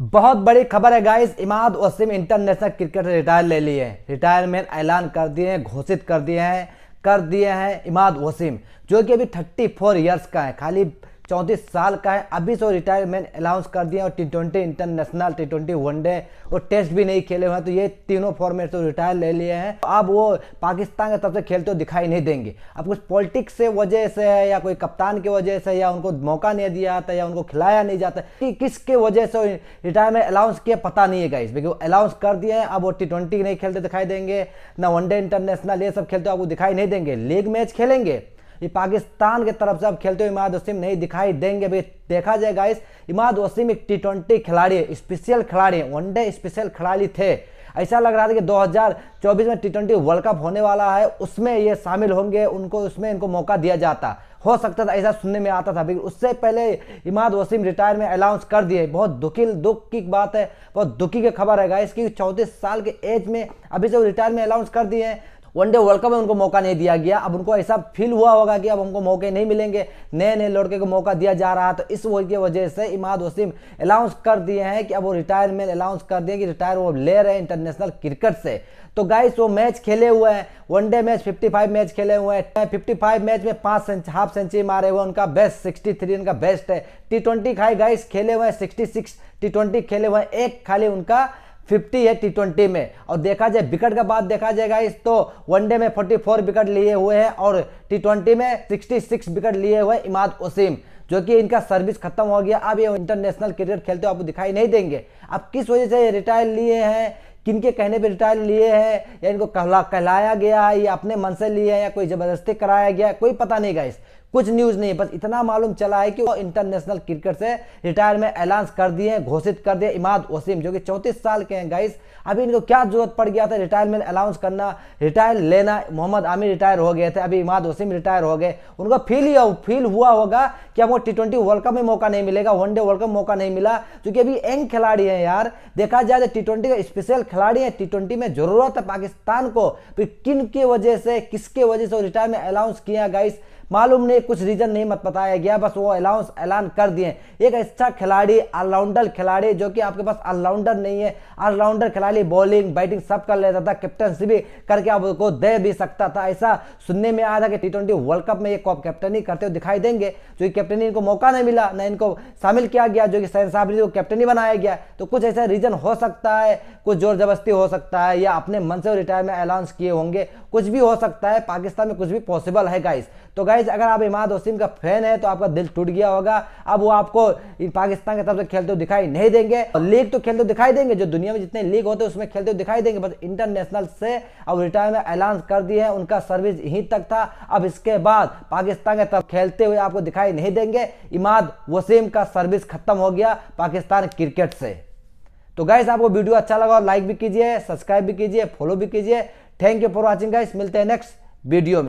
बहुत बड़ी खबर है guys Imad Wasim international cricket retire ले लिए हैं रिटायरमेंट ऐलान कर दिए हैं घोषित कर दिए हैं कर दिए हैं इमाद वसीम जो कि अभी 34 फोर ईयर्स का है खाली चौंतीस साल का है अभी से रिटायरमेंट अलाउंस कर दिया और T twenty international T twenty one day और टेस्ट भी नहीं खेले हुए हैं तो ये तीनों फॉर्मेट से रिटायर ले लिए हैं तो अब वो पाकिस्तान के तरफ से खेलते हुए दिखाई नहीं देंगे अब कुछ पॉलिटिक्स से वजह से है या कोई कप्तान की वजह से या उनको मौका नहीं दिया जाता या उनको खिलाया नहीं जाता कि किसके वजह से रिटायरमेंट अलाउंस किया पता नहीं है इसमें क्योंकि अलाउंस कर दिए हैं अब वो टी ट्वेंटी नहीं खेलते दिखाई देंगे ना वनडे इंटरनेशनल ये सब खेलते आपको दिखाई नहीं देंगे लीग मैच खेलेंगे ये पाकिस्तान की तरफ से अब खेलते हुए इमाद वसीम नहीं दिखाई देंगे अभी देखा जाए गाइस इमाद वसीम एक टी ट्वेंटी खिलाड़ी स्पेशल खिलाड़ी वनडे स्पेशल खिलाड़ी थे ऐसा लग रहा था कि 2024 में टी ट्वेंटी वर्ल्ड कप होने वाला है उसमें ये शामिल होंगे उनको उसमें इनको मौका दिया जाता हो सकता था ऐसा सुनने में आता था लेकिन उससे पहले इमाद वसीम रिटायर में अनाउंस कर दिए बहुत दुखी दुख की बात है बहुत दुखी की खबर है गाइस कि चौंतीस साल के एज में अभी से रिटायर में अनाउंस कर दिए हैं वनडे वर्ल्ड कप में उनको मौका नहीं दिया गया अब उनको ऐसा फील हुआ होगा कि अब हमको मौके नहीं मिलेंगे नए नए लड़के को मौका दिया जा रहा तो इस वजह से इमाद वसीम अनाउंस कर दिए हैं कि अब वो रिटायरमेंट अनाउंस कर दिए कि रिटायर वो ले रहे हैं इंटरनेशनल क्रिकेट से तो गाइस वो मैच खेले हुए हैं वनडे मैच 55 मैच खेले हुए हैं 55 मैच में पांच सेंच, हाफ सेंचुरी मारे हुए उनका बेस्ट 63 उनका बेस्ट है टी ट्वेंटी खाई गाइस खेले हुए हैं 66 टी ट्वेंटी खेले हुए हैं एक खाली उनका 50 है टी ट्वेंटी में और देखा जाए विकेट का बात देखा जाएगा इस तो वनडे में 44 विकेट लिए हुए हैं और टी ट्वेंटी में 66 विकेट लिए हुए इमाद उसीम जो कि इनका सर्विस खत्म हो गया अब ये इंटरनेशनल क्रिकेट खेलते हो आपको दिखाई नहीं देंगे अब किस वजह से ये रिटायर लिए हैं किन के कहने पे रिटायर लिए हैं या इनको कहला कहलाया गया है या अपने मन से लिए है या कोई ज़बरदस्ती कराया गया कोई पता नहीं गाइस कुछ न्यूज़ नहीं बस इतना मालूम चला है कि वो इंटरनेशनल क्रिकेट से रिटायरमेंट अलाउंस कर दिए घोषित कर दिए इमाद वसीम जो कि चौंतीस साल के हैं गाइस अभी इनको क्या जरूरत पड़ गया था रिटायरमेंट अलाउंस करना रिटायर लेना मोहम्मद आमिर रिटायर हो गए थे अभी इमाद वसीम रिटायर हो गए उनको फील ही फील हुआ होगा कि हमको टी ट्वेंटी वर्ल्ड कप में मौका नहीं मिलेगा वनडे वर्ल्ड कप मौका नहीं मिला क्योंकि अभी यंग खिलाड़ी हैं यार देखा जाए तो टी ट्वेंटी का स्पेशल खिलाड़ी है टी ट्वेंटी में जरूरत है पाकिस्तान को फिर किन की वजह से किसके वजह से रिटायरमेंट अलाउंस किया गाइस मालूम नहीं कुछ रीजन नहीं मत बताया गया बस वो अलाउंस ऐलान कर दिए एक अच्छा खिलाड़ी ऑलराउंडर खिलाड़ी जो कि आपके पास ऑलराउंडर नहीं है ऑलराउंडर खिलाड़ी बॉलिंग बैटिंग सब कर लेता था कैप्टनसी भी करके आपको दे भी सकता था ऐसा सुनने में आया था कि टी ट्वेंटी वर्ल्ड कप में ये कैप्टनी करते हुए दिखाई देंगे जो कैप्टनी इनको मौका नहीं मिला ना इनको शामिल किया गया जो कि सैन साहब को कैप्टनी बनाया गया तो कुछ ऐसा रीजन हो सकता है कुछ जोर जबरस्ती हो सकता है या अपने मन से रिटायरमेंट अलाउंस किए होंगे कुछ भी हो सकता है पाकिस्तान में कुछ भी पॉसिबल है गाइस तो गाइस गाइज अगर आप इमाद वसीम का फैन है तो आपका दिल टूट गया होगा अब वो आपको पाकिस्तान की तरफ से खेलते हुए दिखाई नहीं देंगे और लीग तो खेलते दिखाई देंगे जो दुनिया में जितने लीग होते हैं उसमें खेलते हुए दिखाई देंगे बस इंटरनेशनल से अब रिटायरमेंट ऐलान कर दिए हैं उनका सर्विस यहीं तक था अब इसके बाद पाकिस्तान के तरफ खेलते हुए आपको दिखाई नहीं देंगे इमाद वसीम का सर्विस खत्म हो गया पाकिस्तान क्रिकेट से तो गाइज आपको वीडियो अच्छा लगा लाइक भी कीजिए सब्सक्राइब भी कीजिए फॉलो भी कीजिए thank you for watching guys मिलते हैं नेक्स्ट वीडियो में